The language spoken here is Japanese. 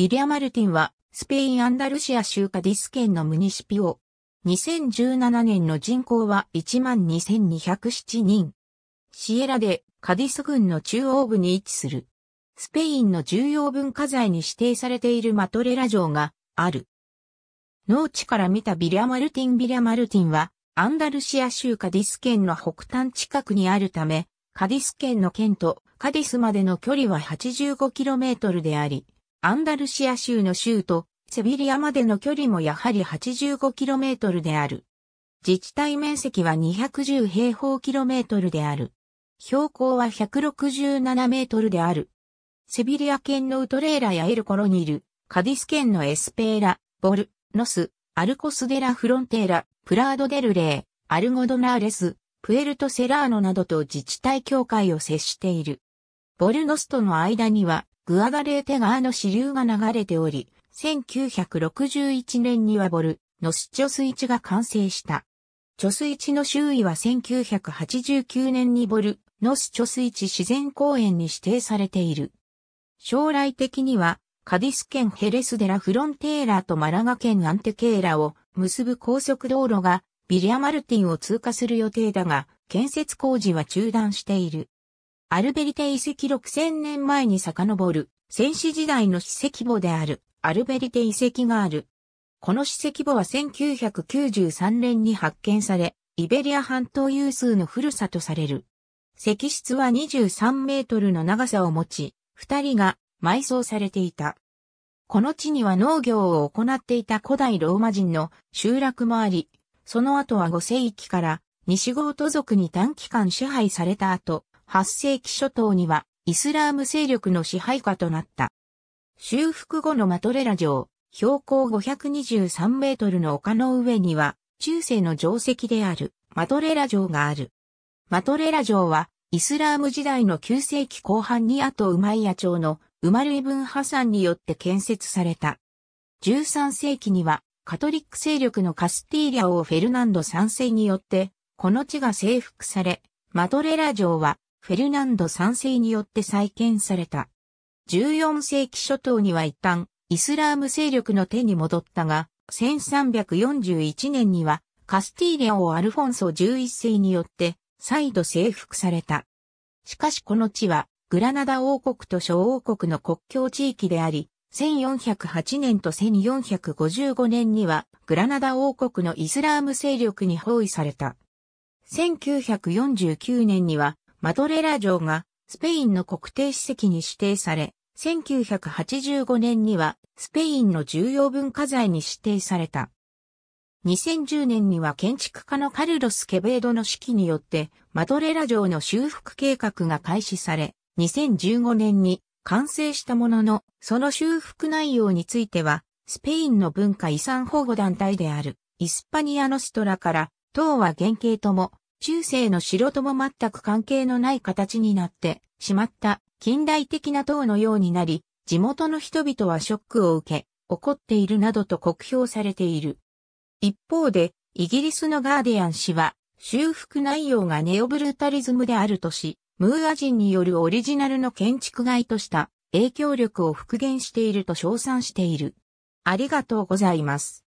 ビリア・マルティンは、スペイン・アンダルシア州カディス県のムニシピオ。2017年の人口は12,207人。シエラでカディス郡の中央部に位置する。スペインの重要文化財に指定されているマトレラ城がある。農地から見たビリア・マルティン・ビリア・マルティンは、アンダルシア州カディス県の北端近くにあるため、カディス県の県とカディスまでの距離は 85km であり、アンダルシア州の州都、セビリアまでの距離もやはり 85km である。自治体面積は210平方キロメートルである。標高は167メートルである。セビリア県のウトレーラやエルコロニル、カディス県のエスペーラ、ボル、ノス、アルコスデラフロンテーラ、プラードデルレー、アルゴドナーレス、プエルトセラーノなどと自治体境界を接している。ボルノスとの間にはグアガレーテ川の支流が流れており、1961年にはボルノス貯水池が完成した。貯水池の周囲は1989年にボルノス貯水池自然公園に指定されている。将来的にはカディス県ヘレスデラフロンテーラとマラガ県アンテケーラを結ぶ高速道路がビリアマルティンを通過する予定だが、建設工事は中断している。アルベリテ遺跡6000年前に遡る、戦死時代の史跡墓である、アルベリテ遺跡がある。この史跡墓は1993年に発見され、イベリア半島有数の古さとされる。石室は23メートルの長さを持ち、二人が埋葬されていた。この地には農業を行っていた古代ローマ人の集落もあり、その後は5世紀から西ゴート族に短期間支配された後、8世紀初頭にはイスラーム勢力の支配下となった。修復後のマトレラ城、標高523メートルの丘の上には、中世の城跡であるマトレラ城がある。マトレラ城は、イスラーム時代の9世紀後半に後、ウマイヤ朝のウマルイブン・ハサンによって建設された。13世紀には、カトリック勢力のカスティーリャ王フェルナンド3世によって、この地が征服され、マトレラ城はフェルナンド3世によって再建された。14世紀初頭には一旦、イスラーム勢力の手に戻ったが、1341年には、カスティーレ王アルフォンソ11世によって、再度征服された。しかしこの地は、グラナダ王国と諸王国の国境地域であり、1408年と1455年には、グラナダ王国のイスラーム勢力に包囲された。1949年には、マドレラ城がスペインの国定史跡に指定され、1985年にはスペインの重要文化財に指定された。2010年には建築家のカルロス・ケベードの指揮によってマドレラ城の修復計画が開始され、2015年に完成したものの、その修復内容については、スペインの文化遺産保護団体であるイスパニアノストラから、党は原型とも中世の城とも全く関係のない形になってしまった近代的な塔のようになり、地元の人々はショックを受け、怒っているなどと酷評されている。一方で、イギリスのガーディアン氏は、修復内容がネオブルタリズムであるとし、ムーア人によるオリジナルの建築外とした影響力を復元していると称賛している。ありがとうございます。